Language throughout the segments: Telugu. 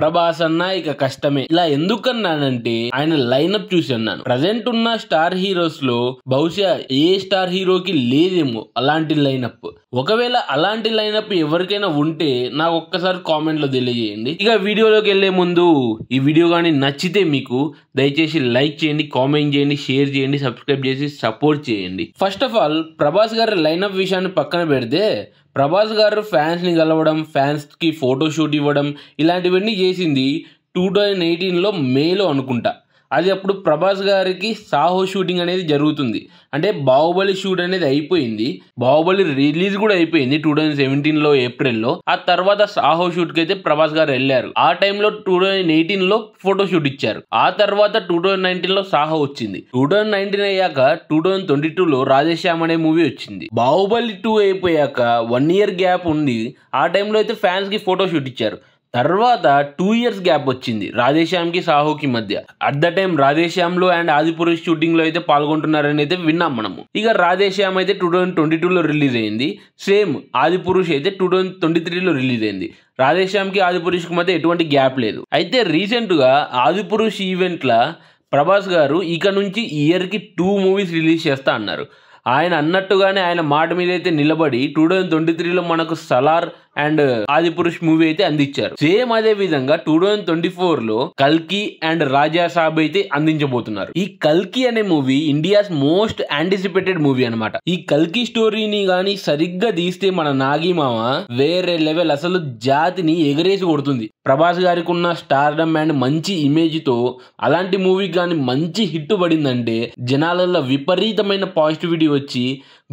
ప్రభాస్ అన్న ఇక కష్టమే ఇలా ఎందుకన్నానంటే ఆయన లైనప్ చూసి అన్నాను ప్రజెంట్ ఉన్న స్టార్ హీరోస్ లో బహుశా ఏ స్టార్ హీరోకి లేదేమో అలాంటి లైనప్ ఒకవేళ అలాంటి లైనప్ ఎవరికైనా ఉంటే నాకు ఒక్కసారి కామెంట్ లో తెలియజేయండి ఇక వీడియోలోకి వెళ్లే ముందు ఈ వీడియో కానీ నచ్చితే మీకు దయచేసి లైక్ చేయండి కామెంట్ చేయండి షేర్ చేయండి సబ్స్క్రైబ్ చేసి సపోర్ట్ చేయండి ఫస్ట్ ఆఫ్ ఆల్ ప్రభాస్ గారి లైనప్ విషయాన్ని పక్కన పెడితే ప్రభాస్ గారు ఫ్యాన్స్ని కలవడం ఫ్యాన్స్కి ఫోటోషూట్ ఇవ్వడం ఇలాంటివన్నీ చేసింది టూ థౌజండ్ ఎయిటీన్లో మేలో అనుకుంటా అది అప్పుడు ప్రభాస్ గారికి సాహో షూటింగ్ అనేది జరుగుతుంది అంటే బాహుబలి షూట్ అనేది అయిపోయింది బాహుబలి రిలీజ్ కూడా అయిపోయింది టూ థౌజండ్ సెవెంటీన్లో ఏప్రిల్లో ఆ తర్వాత సాహో షూట్కి అయితే ప్రభాస్ గారు వెళ్ళారు ఆ టైంలో టూ థౌజండ్ ఎయిటీన్లో ఫోటో షూట్ ఇచ్చారు ఆ తర్వాత టూ థౌజండ్ నైన్టీన్లో సాహో వచ్చింది టూ థౌజండ్ నైన్టీన్ అయ్యాక two thousand twenty Rajesh Radhe Shyam అనే మూవీ వచ్చింది బాహుబలి టూ అయిపోయాక వన్ ఇయర్ గ్యాప్ ఉంది ఆ టైంలో అయితే ఫ్యాన్స్కి ఫోటో షూట్ ఇచ్చారు తర్వాత టూ ఇయర్స్ గ్యాప్ వచ్చింది రాధేశ్యామ్కి సాహుకి మధ్య అట్ ద టైం రాధేశ్యామ్లో అండ్ ఆదిపురుష్ షూటింగ్లో అయితే పాల్గొంటున్నారని అయితే విన్నాం మనము ఇక రాధేశ్యామ్ అయితే టూ థౌజండ్ ట్వంటీ టూలో రిలీజ్ అయింది సేమ్ ఆదిపురుష్ అయితే టూ థౌజండ్ ట్వంటీ త్రీలో రిలీజ్ అయింది రాధేశ్యామ్కి ఆదిపురుష్కి మధ్య ఎటువంటి గ్యాప్ లేదు అయితే రీసెంట్గా ఆదిపురుష్ ఈవెంట్ల ప్రభాస్ గారు ఇక నుంచి ఇయర్కి టూ మూవీస్ రిలీజ్ చేస్తా అన్నారు ఆయన అన్నట్టుగానే ఆయన మాట మీద అయితే నిలబడి టూ థౌజండ్ ట్వంటీ త్రీలో మనకు సలార్ అండ్ ఆది పురుష్ మూవీ అయితే అందించారు సేమ్ అదే విధంగా టూ థౌజండ్ ట్వంటీ ఫోర్ లో కల్కి అండ్ రాజా సాబ్ అయితే అందించబోతున్నారు ఈ కల్కి అనే movie India's most anticipated movie అనమాట ఈ కల్కి స్టోరీని గానీ సరిగ్గా తీస్తే మన నాగి మామ వేరే లెవెల్ అసలు జాతిని ఎగరేసి కొడుతుంది ప్రభాస్ గారికి ఉన్న స్టార్డమ్ అండ్ మంచి ఇమేజ్ తో అలాంటి మూవీ కానీ మంచి హిట్ పడిందంటే జనాలలో విపరీతమైన పాజిటివిటీ వచ్చి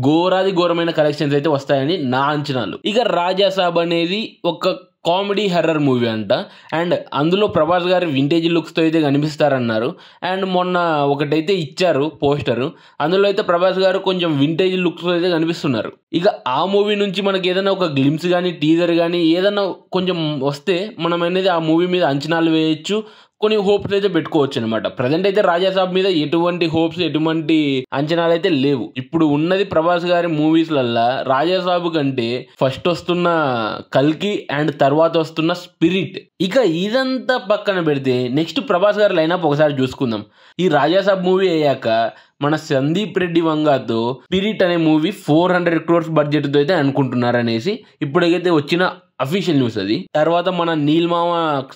ఘోరాది ఘోరమైన కలెక్షన్స్ అయితే వస్తాయని నా అంచనాలు ఇక రాజా క్లబ్ అనేది ఒక కామెడీ హర్రర్ మూవీ అంట అండ్ అందులో ప్రభాస్ గారు వింటేజ్ లుక్స్తో అయితే కనిపిస్తారన్నారు అండ్ మొన్న ఒకటైతే ఇచ్చారు పోస్టరు అందులో అయితే ప్రభాస్ గారు కొంచెం వింటేజ్ లుక్స్తో అయితే కనిపిస్తున్నారు ఇక ఆ మూవీ నుంచి మనకి ఏదైనా ఒక గ్లిమ్స్ కానీ టీజర్ కానీ ఏదైనా కొంచెం వస్తే మనం అనేది ఆ మూవీ మీద అంచనాలు వేయచ్చు కొన్ని హోప్స్ అయితే పెట్టుకోవచ్చు అనమాట ప్రజెంట్ అయితే రాజాసాబ్ మీద ఎటువంటి హోప్స్ ఎటువంటి అంచనాలు అయితే లేవు ఇప్పుడు ఉన్నది ప్రభాస్ గారి మూవీస్లల్లా రాజా కంటే ఫస్ట్ వస్తున్న కల్కి అండ్ తర్వాత వస్తున్న స్పిరిట్ ఇక ఇదంతా పక్కన పెడితే నెక్స్ట్ ప్రభాస్ గారి లైనప్ ఒకసారి చూసుకుందాం ఈ రాజాసాబ్ మూవీ అయ్యాక మన సందీప్ రెడ్డి వంగాతో స్పిరిట్ అనే మూవీ ఫోర్ హండ్రెడ్ క్రోర్స్ బడ్జెట్తో అయితే అనుకుంటున్నారనేసి ఇప్పుడైతే వచ్చిన అఫీషియల్ న్యూస్ అది తర్వాత మన నీల్మామ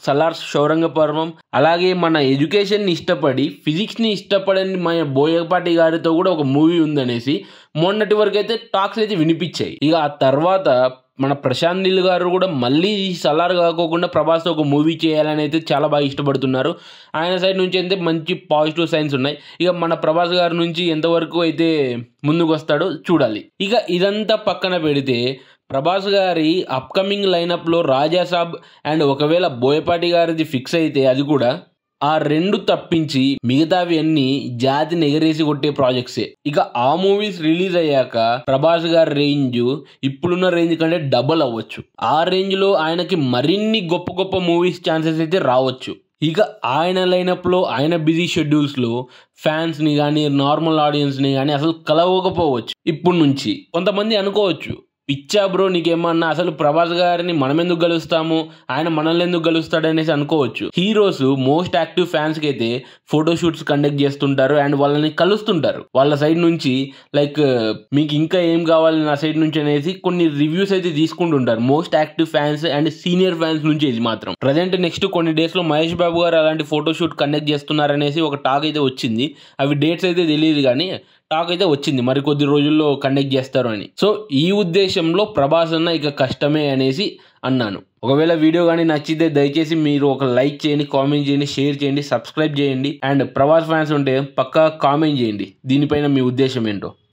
సలార్ శౌరంగ పర్వం అలాగే మన ఎడ్యుకేషన్ని ఇష్టపడి ఫిజిక్స్ని ఇష్టపడని మన బోయపాటి గారితో కూడా ఒక మూవీ ఉందనేసి మొన్నటి వరకు అయితే టాక్స్ అయితే వినిపించాయి ఇక ఆ తర్వాత మన ప్రశాంత్ నీల్ గారు కూడా మళ్ళీ సలార్ కాకోకుండా ప్రభాస్తో ఒక మూవీ చేయాలని అయితే చాలా బాగా ఇష్టపడుతున్నారు ఆయన సైడ్ నుంచి అయితే మంచి పాజిటివ్ సైన్స్ ఉన్నాయి ఇక మన ప్రభాస్ గారి నుంచి ఎంతవరకు అయితే ముందుకు వస్తాడో చూడాలి ఇక ఇదంతా పక్కన పెడితే ప్రభాస్ గారి అప్కమింగ్ లైనప్లో రాజాసాబ్ అండ్ ఒకవేళ బోయపాటి గారిది ఫిక్స్ అయితే అది కూడా ఆ రెండు తప్పించి మిగతావి అన్ని జాతి నెగరేసి కొట్టే ప్రాజెక్ట్సే ఇక ఆ మూవీస్ రిలీజ్ అయ్యాక ప్రభాస్ గారి రేంజ్ ఇప్పుడున్న రేంజ్ కంటే డబల్ అవ్వచ్చు ఆ రేంజ్లో ఆయనకి మరిన్ని గొప్ప గొప్ప మూవీస్ ఛాన్సెస్ అయితే రావచ్చు ఇక ఆయన లైనప్లో ఆయన బిజీ షెడ్యూల్స్లో ఫ్యాన్స్ని కానీ నార్మల్ ఆడియన్స్ని కానీ అసలు కలవకపోవచ్చు ఇప్పటి నుంచి కొంతమంది అనుకోవచ్చు పిచ్చా బ్రో నీకేమన్నా అసలు ప్రభాస్ గారిని మనం ఎందుకు గలుస్తాము ఆయన మనల్ని ఎందుకు గలుస్తాడు అనేసి అనుకోవచ్చు హీరోస్ మోస్ట్ యాక్టివ్ ఫ్యాన్స్ కి అయితే ఫోటోషూట్స్ కండక్ట్ చేస్తుంటారు అండ్ వాళ్ళని కలుస్తుంటారు వాళ్ళ సైడ్ నుంచి లైక్ మీకు ఇంకా ఏం కావాలి నా సైడ్ నుంచి అనేసి కొన్ని రివ్యూస్ అయితే తీసుకుంటుంటారు most active fans and senior fans నుంచి ఇది మాత్రం ప్రజెంట్ నెక్స్ట్ కొన్ని డేస్ లో మహేష్ బాబు గారు అలాంటి ఫోటోషూట్ కండక్ట్ చేస్తున్నారనేసి ఒక టాక్ అయితే వచ్చింది అవి డేట్స్ అయితే తెలియదు కానీ టాక్ అయితే వచ్చింది మరికొద్ది రోజుల్లో కండక్ట్ చేస్తారు అని సో ఈ ఉద్దేశం దేశంలో ప్రభాస్ అన్న ఇక కష్టమే అనేసి అన్నాను ఒకవేళ వీడియో కానీ నచ్చితే దయచేసి మీరు ఒక లైక్ చేయండి కామెంట్ చేయండి షేర్ చేయండి సబ్స్క్రైబ్ చేయండి అండ్ ప్రభాస్ ఫ్యాన్స్ ఉంటే పక్కా కామెంట్ చేయండి దీనిపైన మీ ఉద్దేశం ఏంటో